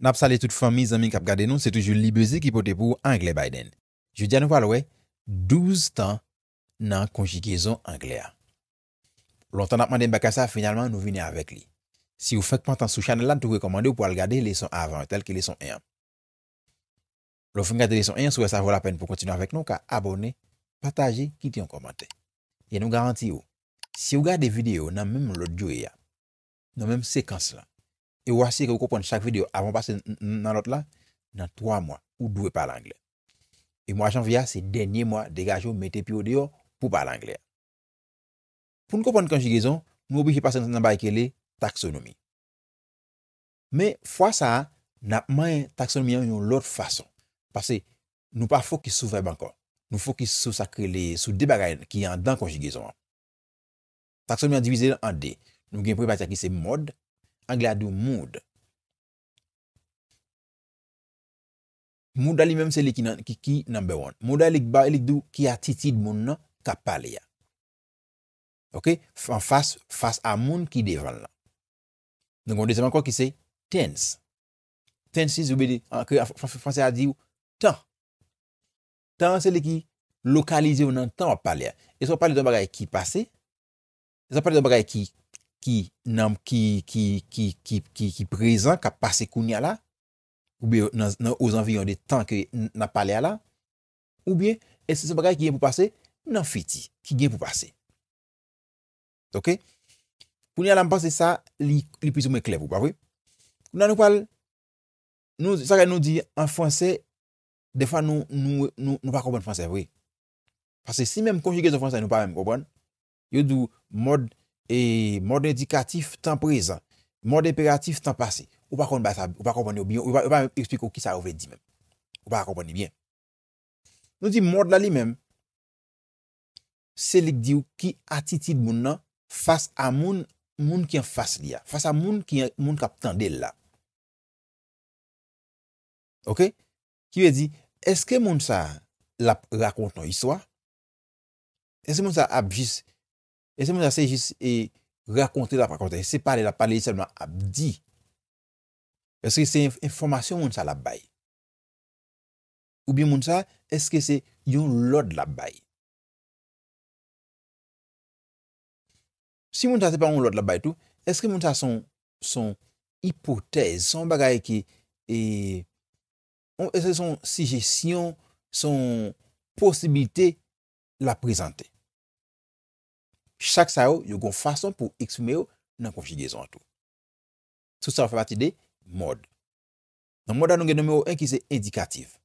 Nap sa le tout fami zamin kap gade nou, se toujou libezi ki pote pou Angle Biden. Jou diyan nou valwe, 12 tan nan konjikizon Angle a. Lontan nap manden baka sa, finalman nou vini avèk li. Si ou fèk pantan sou chanel lan, tou rekomande ou pou al gade leson avan tel ki leson 1. Lou fèk gade leson 1, souwe sa vò la pen pou kontinu avèk nou ka abone, pataje, kition komante. Yen nou garanti ou, si ou gade videyo nan mèm lòdjou e ya, nan mèm sekans la, E wasi e ke ou kopon chak videyo avon pase nan lot la nan 3 mwa ou dwe pale anglè. E mwa janvya se denye mwa degaj yo metepi yo deyo pou pale anglè. Poun kopon konjigezon, nou obi ki pase nan ba ekele taksonomi. Me fwa sa, napman taksonomi yo yon lot fason. Pase nou pa fok ki sou veb ankon. Nou fok ki sou sakre sou debaga yon ki yon dan konjigezon an. Taksonomi yo divize an de. Nou gen prebati a ki se mod. Angle a dou moud. Moud a li menm se li ki number one. Moud a li ba, li do ki a titid moun nan kapal ya. Ok? Fas a moun ki devan nan. Ndongo, moun dese man kwa ki se? Tense. Tense si zube de, anke, fwansè a di ou, tan. Tan se li ki lokalize ou nan tan wapal ya. E so wapal de don bagay ki pase. E so wapal de don bagay ki koum. ki prezant, ka pase koun ya la, ou bi, nan ozanvi yon de tan ke nan pale ya la, ou bi, es se bagay ki ye pou pase, nan fiti, ki ye pou pase. Ok? Koun ya lan pase sa, li pizou men klev ou ba, ou nan nou pal, sa ke nou di, an fwansi, defa nou, nou pa kompon fwansi, vwe. Pase si men konjige zon fwansi, nou pa men kompon, yo dou, mod, E morde dedikatif tan prezant. Morde imperatif tan pase. Ou pa komponi ou biyon. Ou pa ekspliko ki sa ouve di men. Ou pa komponi bien. Nou di morde la li men. Selik di ou ki atitid moun nan. Fas a moun. Moun ki an fas li ya. Fas a moun ki an moun kap tan del la. Ok. Ki we di. Eske moun sa. Lap rakonte nou yiswa. Eske moun sa ap jis. E se moun sa se jis e rakonte la prakonte, se pale la pale, se moun ap di. E se se informasyon moun sa la bay. Ou bi moun sa, e se se yon lod la bay. Si moun sa se pale yon lod la bay tou, e se se moun sa son hipotez, son bagay ki, e se son sijesyon, son posibilite la prezante. chak sa yo yo gon fason pou ekspume yo nan konfijidye zon an tou. Sou sa wap fapati de mod. Nan mod an nou gen nomero en ki se indikatif.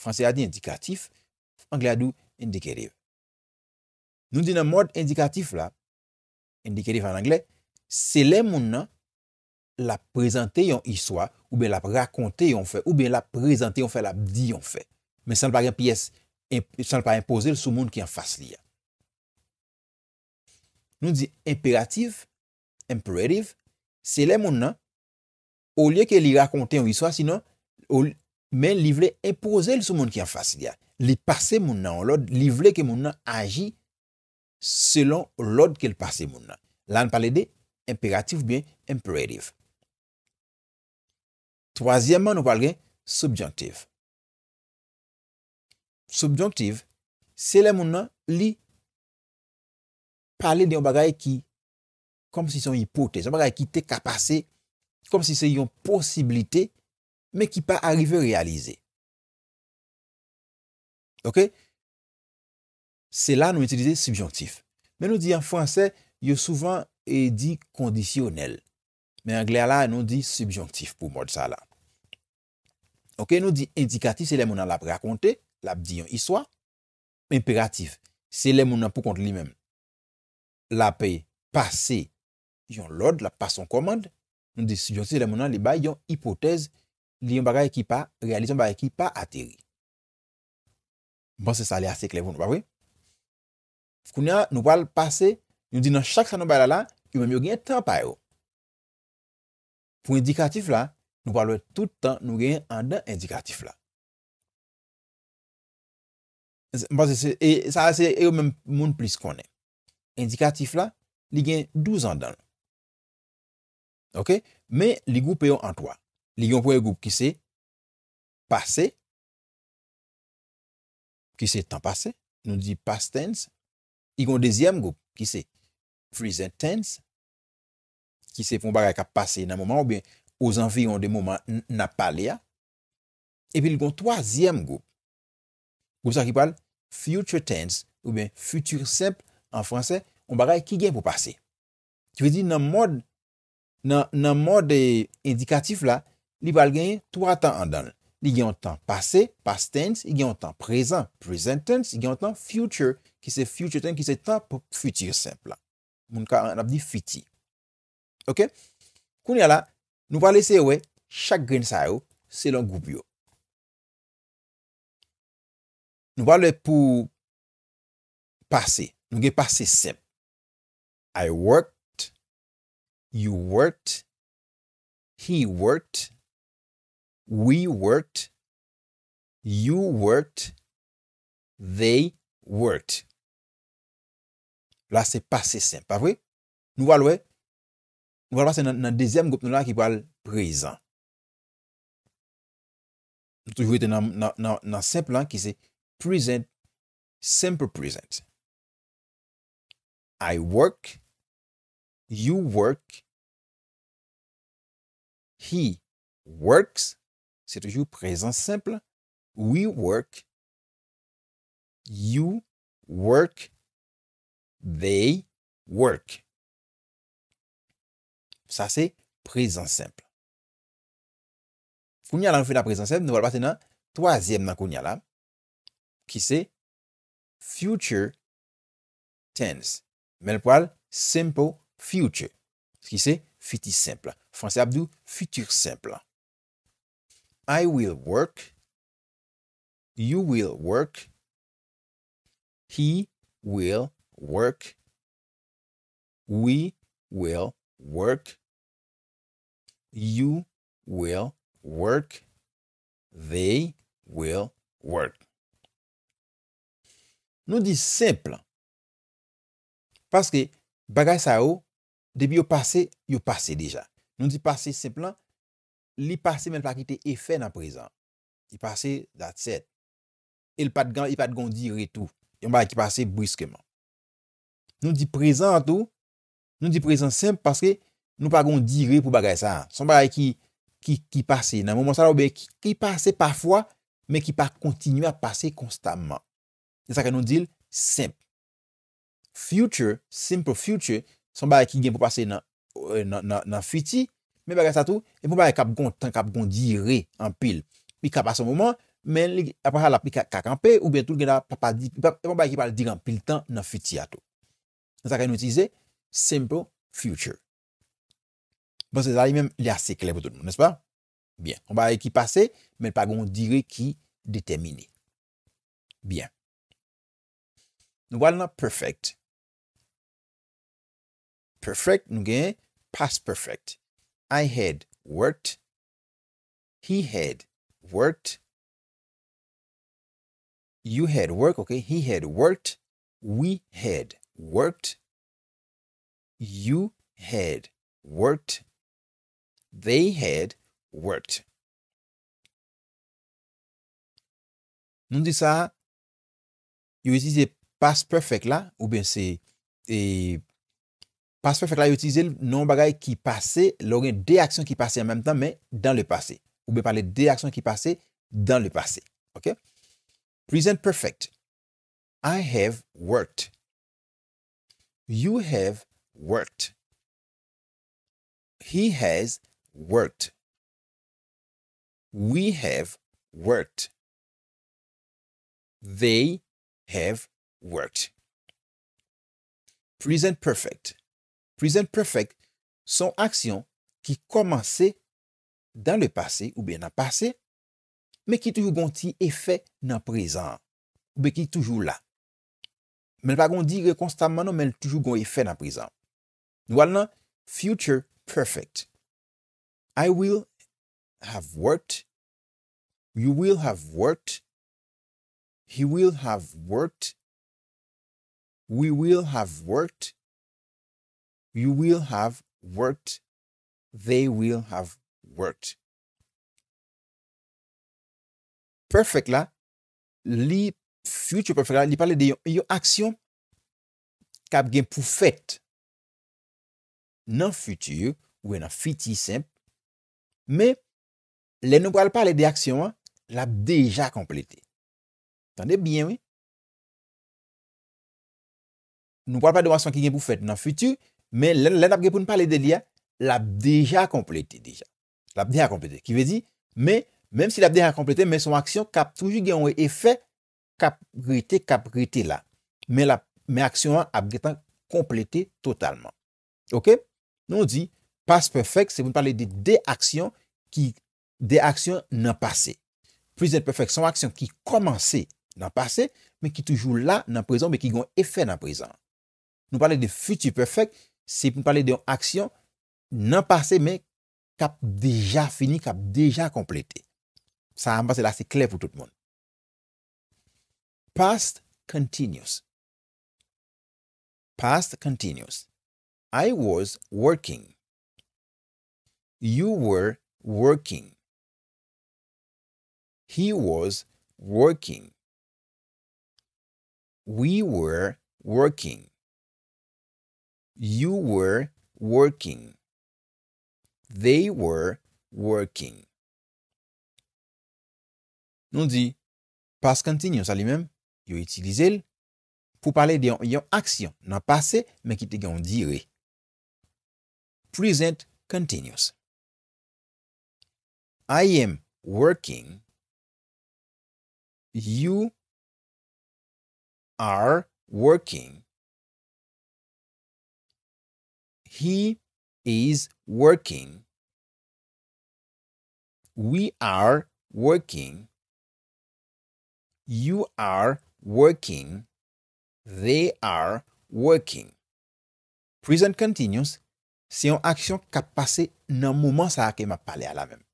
Fransè a di indikatif, angle a di indikatif. Nou di nan mod indikatif la, indikatif an angle, se le moun nan la prezante yon iswa, ou ben la prakonte yon fe, ou ben la prezante yon fe, la di yon fe. Men san pa gen piyes, san pa impose l sou moun ki an fas li ya. nou di imperative, imperative, se le moun nan, ou liye ke li rakonte yon iswa, sino, ou men livre, impose li sou moun ki an fasi diya. Li pase moun nan, ou lod, livre ke moun nan, aji, selon lod ke li pase moun nan. Lan pale de, imperative, bien, imperative. Troasyèman nou pale gen, subjonctive. Subjonctive, se le moun nan, li, li, pale de yon bagay ki kom si son hipotez, yon bagay ki te kapase kom si se yon posibilite me ki pa arrive realize. Ok? Se la nou itilize subjonktif. Men nou di an franse yo souvan e di kondisyonel. Men anglia la nou di subjonktif pou mod sa la. Ok? Nou di indikatif se le mounan la preakonte, la bi yon hiswa, imperatif se le mounan pou kont li menm. la pe pase yon lod, la pase yon komand, nou disi yon si remonan li bay yon hipotez li yon bagay ki pa, realisyon bagay ki pa atiri. Mpense bon, sa li ase klevoun nou pa wè. Fkoun ya nou pal pase, nou di nan chak sa nou bay la la, yon mèm yo genye tan pa yo. Pou indikatif la, nou pal wè toutan nou genye an dan indikatif la. Mpense bon, e, sa, e yo mèm moun plis konen. Indikatif la, li gen 12 an dan. Ok? Men, li goupen yo an 3. Li gen pouye goup ki se Pase. Ki se tan pase. Nou di past tense. Li gen deuxième goup ki se Present tense. Ki se pou bagay ka pase nan mouman ou bien ou zanvi yon de mouman nan pale ya. E pi li gen toaziyem goup. Goup sa ki pal Future tense ou bien Futur simple tense. An fransè, on bagay ki gen pou pase. Ki ve di nan mod, nan mod e indikatif la, li bal genye 3 tan an dan. Li gen yon tan pase, past tense, li gen yon tan prezen, prezen tense, li gen yon tan future, ki se future ten, ki se tan pou future simple la. Moun ka an ap di fiti. Ok? Koun ya la, nou pale se we, chak gen sa yo, se lan goup yo. Nou pale pou pase. Ou gen pas se semp. I worked. You worked. He worked. We worked. You worked. They worked. La se pas se semp. A vwe? Nou valwe? Nou valwe se nan dezyem goup nou la ki pal prezant. Nou toujwe te nan semp lan ki se prezant. Semple prezant. I work, you work, he works, se toujou prezant sempel, we work, you work, they work. Sa se prezant sempel. Koun yala nou fe la prezant sempel, nou wala ba tena twazyem nan koun yala ki se future tense. le poil, simple future. Ce qui c'est, futur simple. Français abdou, futur simple. I will work. You will work. He will work. We will work. You will work. They will work. Nous dis simple. Paske bagay sa ou, debi yo pase, yo pase deja. Nou di pase semp lan, li pase men pa ki te efe nan prezan. Li pase dat set. El pat gand, il pat gondire tou. Yon bagay ki pase briskeman. Nou di prezan tou, nou di prezan semp paske nou pa gondire pou bagay sa. Son bagay ki pase nan moun monsal ou be, ki pase pafwa, men ki pa kontinu a pase konstanman. Nesa ke nou dil semp. Future, simple future, son ba e ki gen pou pase nan euh, fyti, men ba gen sa tou, e pou ba e kap gon tan kap gon dire an pil. Pi kap asan mouman, men apan sa la pi kak anpe, ou ben tou gen a papadi, e pou ba e ki pal dire an pil tan nan fyti a tou. Nen sa kan nou itize, simple future. Bon, se zari men, li ase klep ou tout nou, nespa? Bien, on ba e ki pase, men pa gon dire ki detemini. Bien. Nou wala nan perfect. Perfect, nou gen, pas perfect. I had worked. He had worked. You had worked, ok. He had worked. We had worked. You had worked. They had worked. Nou di sa, yo bi si se pas perfect la, ou bi se, e... Passe perfect la yo non bagay qui passait lor des actions qui qui en même temps, mais dans le passé. Ou bien parler de actions qui passaient dans le passé. Ok? Present perfect. I have worked. You have worked. He has worked. We have worked. They have worked. Present perfect. Present perfect son aksyon ki komanse dan le pase ou be na pase, me ki toujou gonti efè nan prezan ou be ki toujou la. Men pa gondi rekonstanman ou men toujou gonti efè nan prezan. Nou al nan future perfect. I will have worked. You will have worked. He will have worked. We will have worked. You will have worked. They will have worked. Perfect la, li future perfect la, li pale de yo aksyon kab gen pou fèt nan futur ou en a fiti semp. Me, le nou pale pale de aksyon an, la deja komplete. Tande bien, we? Nou pale pale de wason ki gen pou fèt nan futur, Men len ap ge pou nou pale de li ya, l ap deja komplete deja. L ap deja komplete. Ki ve di, men, menm si l ap deja komplete, men son aksyon kap toujou genwe efè, kap gri te, kap gri te la. Men aksyon an ap ge tan komplete totalman. Ok? Nou di, pas perfek, se pou nou pale de de aksyon, ki de aksyon nan pase. Prizè perfek, son aksyon ki komanse nan pase, men ki toujou la nan prezon, men ki genwe efè nan prezon. Nou pale de futi perfek, Si vous parlez d'une action, non passé, mais qui a déjà fini, cap déjà complété. Ça, en c'est là c'est clair pour tout monde. Past continuous. Past continuous. I was working. You were working. He was working. We were working. You were working. They were working. Nous dit past continuous à lui-même. yo itilize l pour parler de yon, yon passé, mais qui te dire. Present continuous. I am working. You are working. He is working. We are working. You are working. They are working. Present continuous, c'est une action qui a passé dans le moment ça que m'a parlé à la même.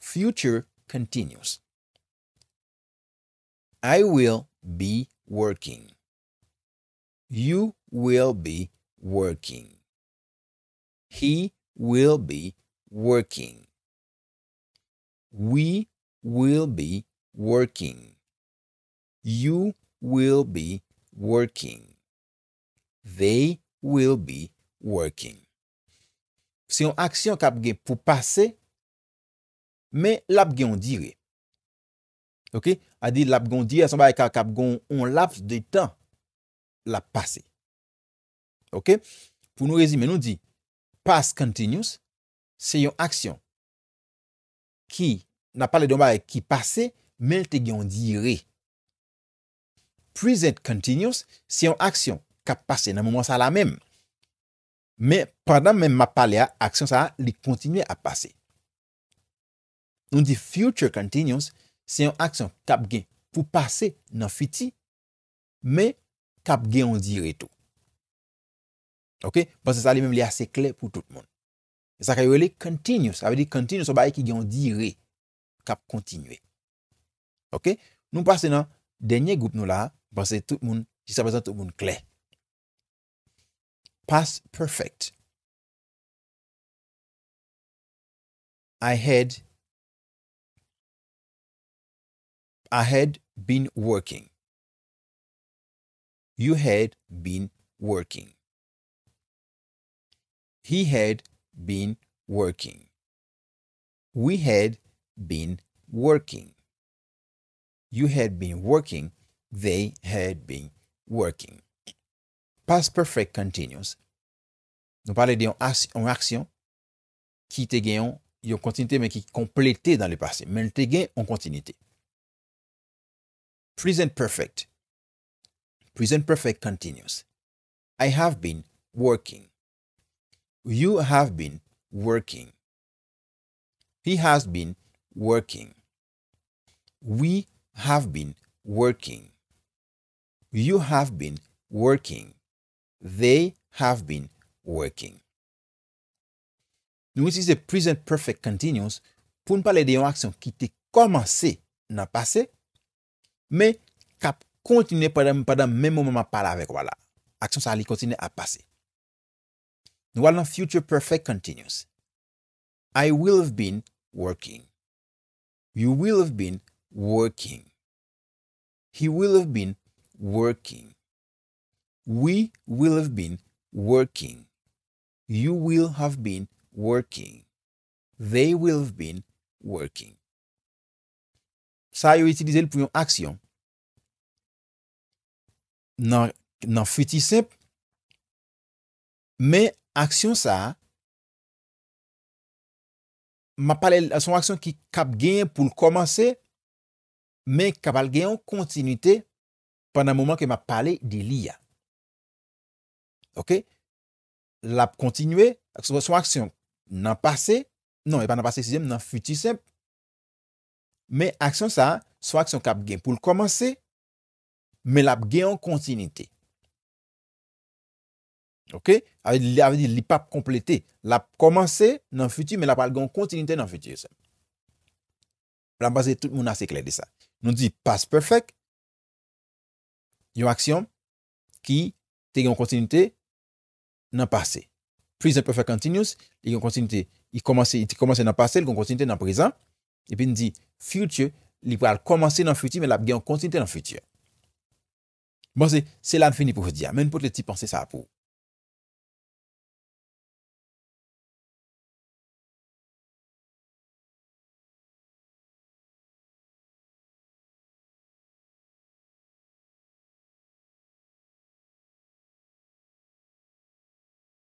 Future continuous. I will be working. You He will be working. We will be working. You will be working. They will be working. Se yon aksyon kapge pou pase, men lapge yon dire. Adi lapgon dire, se yon aksyon kapgon yon laps de tan, lap pase. Ok, pou nou rezime, nou di, past continuous, se yon aksyon ki, na pale donbare ki pase, men te gen yon dire. Present continuous, se yon aksyon kap pase nan mouman sa la men. Men, pwadan men ma pale a, aksyon sa la, li kontinue a pase. Nou di, future continuous, se yon aksyon kap gen pou pase nan fiti, men kap gen yon dire tou. Ok, ba se sa li menm li ase kle pou tout moun. Sa ka yon li kontinyous. Sa ka yon li kontinyous, sa ba e ki diyon di re kap kontinywe. Ok, noum pa se nan denye goup nou la, ba se tout moun, si sa pa san tout moun kle. Past perfect. I had. I had been working. You had been working. He had been working. We had been working. You had been working. They had been working. Past perfect continuous. Nous parlons d'une action yon aksyon ki te gen une continuité mais qui complétait dans dan le pase. Men te gen yon continuité. Present perfect. Present perfect continuous. I have been working. You have been working. He has been working. We have been working. You have been working. They have been working. Nous, Nou le present perfect continuous Pour nou pale de yon qui ki te komanse nan passé, mais kap kontine padan, pendant men mouman ma pala vek wala. Aksyon sa li kontine a passer while on future perfect continues. I will have been working. You will have been working. He will have been working. We will have been working. You will have been working. They will have been working. Sa yo itilize l pou yon aksyon. Nan, nan futi men Aksyon sa, ma pale, son aksyon ki kap gen pou l komanse, men kapal gen yon kontinite pwenn an mouman ke ma pale di liya. Ok? Lap kontinwe, son aksyon nan pase, non, e pa nan pase 6e, nan futi 7. Men aksyon sa, son aksyon kap gen pou l komanse, men lap gen yon kontinite. Ok? Avedi li pa komplete. La komanse nan futu, men la pal gen kontinite nan futu. La mbase, tout moun ase kledi sa. Nou di, pas perfek, yon aksyon, ki te gen kontinite nan pase. Prese de perfek kontinous, te gen kontinite, te komanse nan pase, te gen kontinite nan prezan. Epi, ni di, futu, li pal komanse nan futu, men la gen kontinite nan futu. Mbase, bon, se lan fini pou fudia. Men pou te ti panse sa pou.